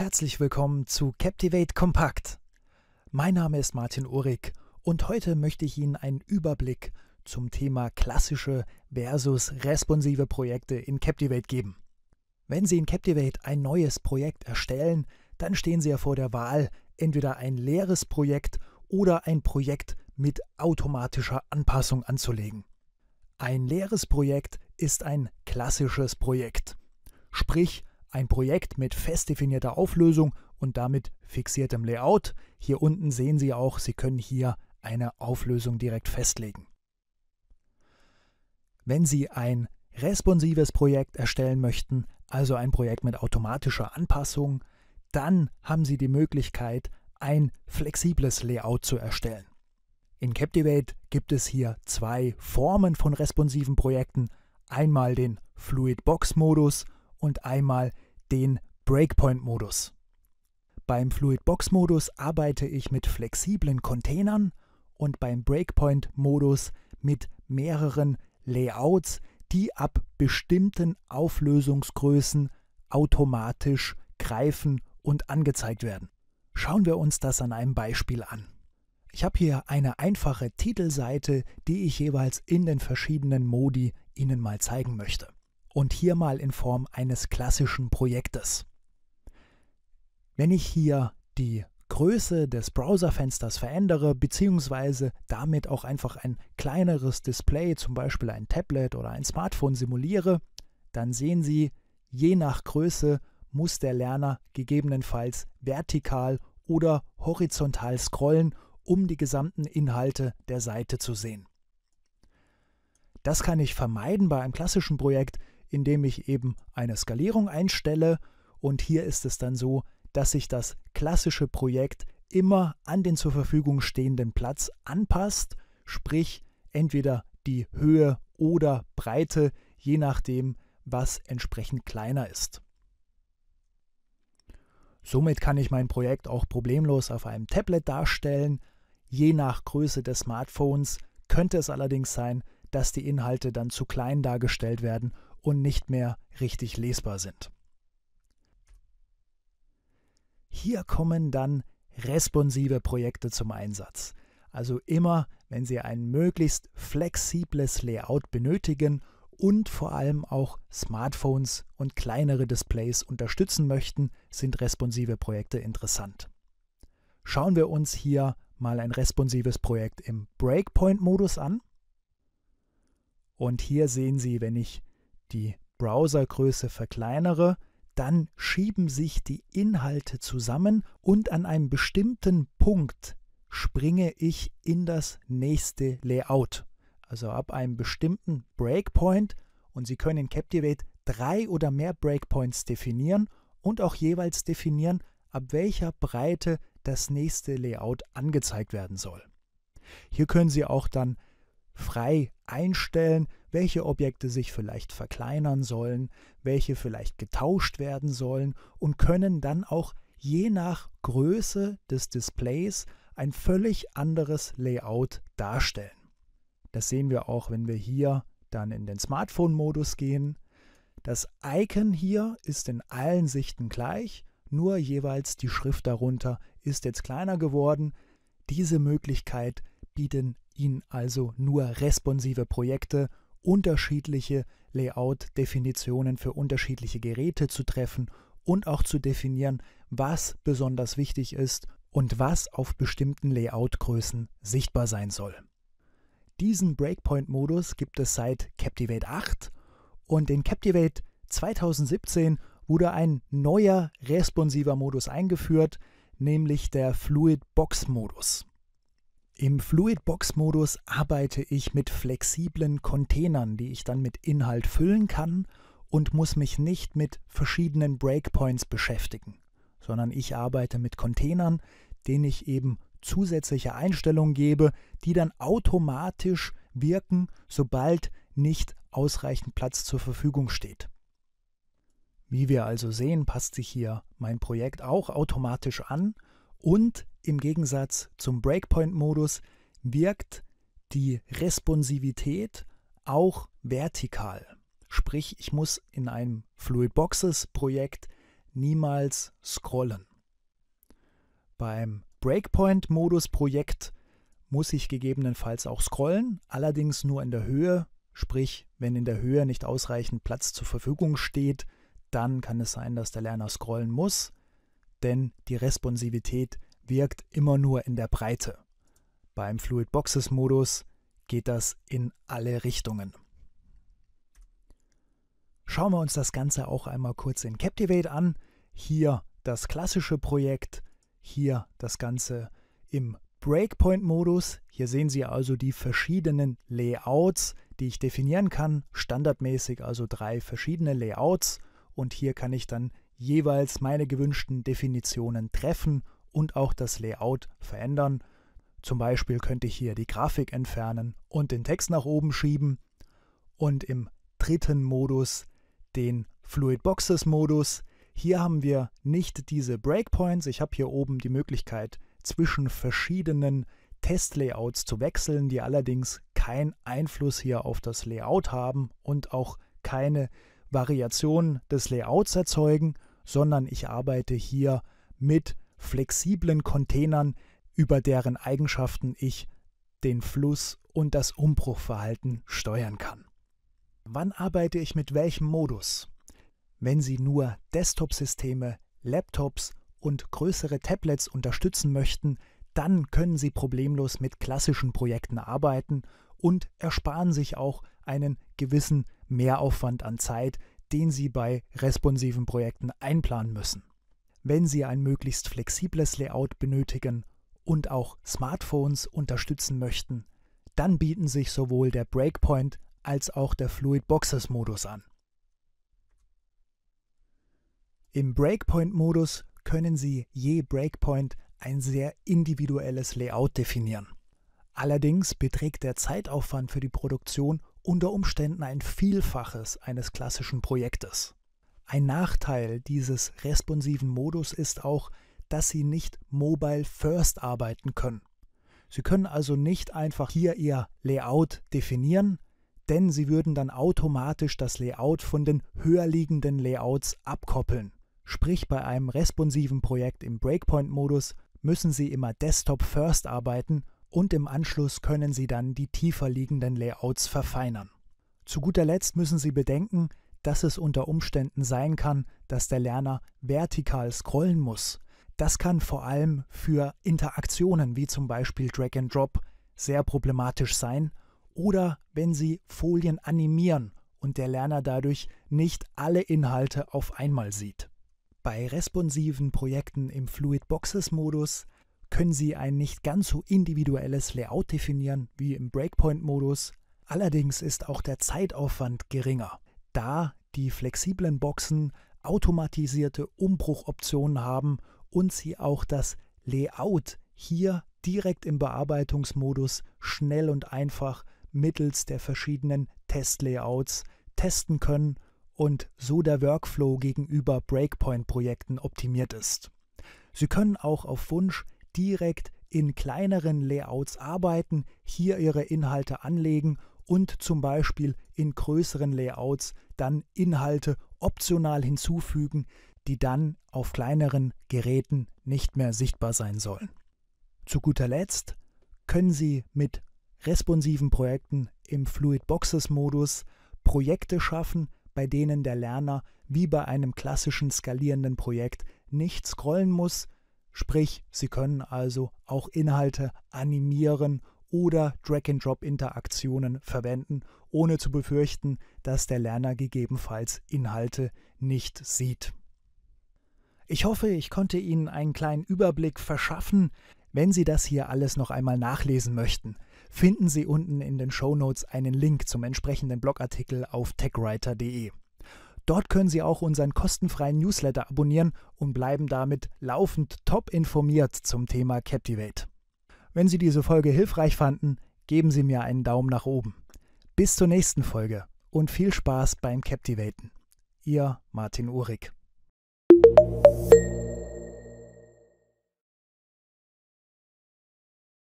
Herzlich willkommen zu Captivate Kompakt. Mein Name ist Martin Uhrig und heute möchte ich Ihnen einen Überblick zum Thema klassische versus responsive Projekte in Captivate geben. Wenn Sie in Captivate ein neues Projekt erstellen, dann stehen Sie ja vor der Wahl, entweder ein leeres Projekt oder ein Projekt mit automatischer Anpassung anzulegen. Ein leeres Projekt ist ein klassisches Projekt. Sprich, ein Projekt mit fest definierter Auflösung und damit fixiertem Layout. Hier unten sehen Sie auch, Sie können hier eine Auflösung direkt festlegen. Wenn Sie ein responsives Projekt erstellen möchten, also ein Projekt mit automatischer Anpassung, dann haben Sie die Möglichkeit, ein flexibles Layout zu erstellen. In Captivate gibt es hier zwei Formen von responsiven Projekten. Einmal den Fluid Box Modus, und einmal den Breakpoint-Modus. Beim Fluidbox-Modus arbeite ich mit flexiblen Containern und beim Breakpoint-Modus mit mehreren Layouts, die ab bestimmten Auflösungsgrößen automatisch greifen und angezeigt werden. Schauen wir uns das an einem Beispiel an. Ich habe hier eine einfache Titelseite, die ich jeweils in den verschiedenen Modi Ihnen mal zeigen möchte und hier mal in Form eines klassischen Projektes. Wenn ich hier die Größe des Browserfensters verändere, beziehungsweise damit auch einfach ein kleineres Display, zum Beispiel ein Tablet oder ein Smartphone simuliere, dann sehen Sie, je nach Größe muss der Lerner gegebenenfalls vertikal oder horizontal scrollen, um die gesamten Inhalte der Seite zu sehen. Das kann ich vermeiden bei einem klassischen Projekt, indem ich eben eine Skalierung einstelle und hier ist es dann so, dass sich das klassische Projekt immer an den zur Verfügung stehenden Platz anpasst, sprich entweder die Höhe oder Breite, je nachdem, was entsprechend kleiner ist. Somit kann ich mein Projekt auch problemlos auf einem Tablet darstellen. Je nach Größe des Smartphones könnte es allerdings sein, dass die Inhalte dann zu klein dargestellt werden und nicht mehr richtig lesbar sind. Hier kommen dann responsive Projekte zum Einsatz. Also immer, wenn Sie ein möglichst flexibles Layout benötigen und vor allem auch Smartphones und kleinere Displays unterstützen möchten, sind responsive Projekte interessant. Schauen wir uns hier mal ein responsives Projekt im Breakpoint-Modus an. Und hier sehen Sie, wenn ich die Browsergröße verkleinere, dann schieben sich die Inhalte zusammen und an einem bestimmten Punkt springe ich in das nächste Layout. Also ab einem bestimmten Breakpoint und Sie können in Captivate drei oder mehr Breakpoints definieren und auch jeweils definieren, ab welcher Breite das nächste Layout angezeigt werden soll. Hier können Sie auch dann frei einstellen, welche Objekte sich vielleicht verkleinern sollen, welche vielleicht getauscht werden sollen und können dann auch je nach Größe des Displays ein völlig anderes Layout darstellen. Das sehen wir auch, wenn wir hier dann in den Smartphone-Modus gehen. Das Icon hier ist in allen Sichten gleich, nur jeweils die Schrift darunter ist jetzt kleiner geworden. Diese Möglichkeit bieten Ihnen also nur responsive Projekte unterschiedliche Layout-Definitionen für unterschiedliche Geräte zu treffen und auch zu definieren, was besonders wichtig ist und was auf bestimmten Layout-Größen sichtbar sein soll. Diesen Breakpoint-Modus gibt es seit Captivate 8 und in Captivate 2017 wurde ein neuer responsiver Modus eingeführt, nämlich der Fluid Box Modus. Im Fluidbox-Modus arbeite ich mit flexiblen Containern, die ich dann mit Inhalt füllen kann und muss mich nicht mit verschiedenen Breakpoints beschäftigen, sondern ich arbeite mit Containern, denen ich eben zusätzliche Einstellungen gebe, die dann automatisch wirken, sobald nicht ausreichend Platz zur Verfügung steht. Wie wir also sehen, passt sich hier mein Projekt auch automatisch an und im Gegensatz zum Breakpoint-Modus wirkt die Responsivität auch vertikal. Sprich, ich muss in einem Fluid Boxes Projekt niemals scrollen. Beim Breakpoint-Modus Projekt muss ich gegebenenfalls auch scrollen, allerdings nur in der Höhe, sprich, wenn in der Höhe nicht ausreichend Platz zur Verfügung steht, dann kann es sein, dass der Lerner scrollen muss denn die Responsivität wirkt immer nur in der Breite. Beim Fluid Boxes Modus geht das in alle Richtungen. Schauen wir uns das Ganze auch einmal kurz in Captivate an. Hier das klassische Projekt, hier das Ganze im Breakpoint-Modus. Hier sehen Sie also die verschiedenen Layouts, die ich definieren kann. Standardmäßig also drei verschiedene Layouts und hier kann ich dann jeweils meine gewünschten Definitionen treffen und auch das Layout verändern. Zum Beispiel könnte ich hier die Grafik entfernen und den Text nach oben schieben und im dritten Modus den Fluid Boxes Modus. Hier haben wir nicht diese Breakpoints. Ich habe hier oben die Möglichkeit zwischen verschiedenen Testlayouts zu wechseln, die allerdings keinen Einfluss hier auf das Layout haben und auch keine Variation des Layouts erzeugen sondern ich arbeite hier mit flexiblen Containern, über deren Eigenschaften ich den Fluss und das Umbruchverhalten steuern kann. Wann arbeite ich mit welchem Modus? Wenn Sie nur Desktop-Systeme, Laptops und größere Tablets unterstützen möchten, dann können Sie problemlos mit klassischen Projekten arbeiten und ersparen sich auch einen gewissen Mehraufwand an Zeit, den Sie bei responsiven Projekten einplanen müssen. Wenn Sie ein möglichst flexibles Layout benötigen und auch Smartphones unterstützen möchten, dann bieten sich sowohl der Breakpoint als auch der Fluid Boxes Modus an. Im Breakpoint-Modus können Sie je Breakpoint ein sehr individuelles Layout definieren. Allerdings beträgt der Zeitaufwand für die Produktion unter Umständen ein Vielfaches eines klassischen Projektes. Ein Nachteil dieses responsiven Modus ist auch, dass Sie nicht mobile first arbeiten können. Sie können also nicht einfach hier Ihr Layout definieren, denn Sie würden dann automatisch das Layout von den höher liegenden Layouts abkoppeln. Sprich, bei einem responsiven Projekt im Breakpoint-Modus müssen Sie immer Desktop First arbeiten und im Anschluss können Sie dann die tiefer liegenden Layouts verfeinern. Zu guter Letzt müssen Sie bedenken, dass es unter Umständen sein kann, dass der Lerner vertikal scrollen muss. Das kann vor allem für Interaktionen wie zum Beispiel Drag and Drop sehr problematisch sein oder wenn Sie Folien animieren und der Lerner dadurch nicht alle Inhalte auf einmal sieht. Bei responsiven Projekten im Fluid Boxes Modus können Sie ein nicht ganz so individuelles Layout definieren wie im Breakpoint-Modus. Allerdings ist auch der Zeitaufwand geringer, da die flexiblen Boxen automatisierte Umbruchoptionen haben und Sie auch das Layout hier direkt im Bearbeitungsmodus schnell und einfach mittels der verschiedenen Testlayouts testen können und so der Workflow gegenüber Breakpoint-Projekten optimiert ist. Sie können auch auf Wunsch direkt in kleineren Layouts arbeiten, hier ihre Inhalte anlegen und zum Beispiel in größeren Layouts dann Inhalte optional hinzufügen, die dann auf kleineren Geräten nicht mehr sichtbar sein sollen. Zu guter Letzt können Sie mit responsiven Projekten im Fluid Boxes Modus Projekte schaffen, bei denen der Lerner wie bei einem klassischen skalierenden Projekt nicht scrollen muss, Sprich, Sie können also auch Inhalte animieren oder Drag-and-Drop-Interaktionen verwenden, ohne zu befürchten, dass der Lerner gegebenenfalls Inhalte nicht sieht. Ich hoffe, ich konnte Ihnen einen kleinen Überblick verschaffen. Wenn Sie das hier alles noch einmal nachlesen möchten, finden Sie unten in den Show Notes einen Link zum entsprechenden Blogartikel auf techwriter.de. Dort können Sie auch unseren kostenfreien Newsletter abonnieren und bleiben damit laufend top informiert zum Thema Captivate. Wenn Sie diese Folge hilfreich fanden, geben Sie mir einen Daumen nach oben. Bis zur nächsten Folge und viel Spaß beim Captivaten. Ihr Martin Uhrig.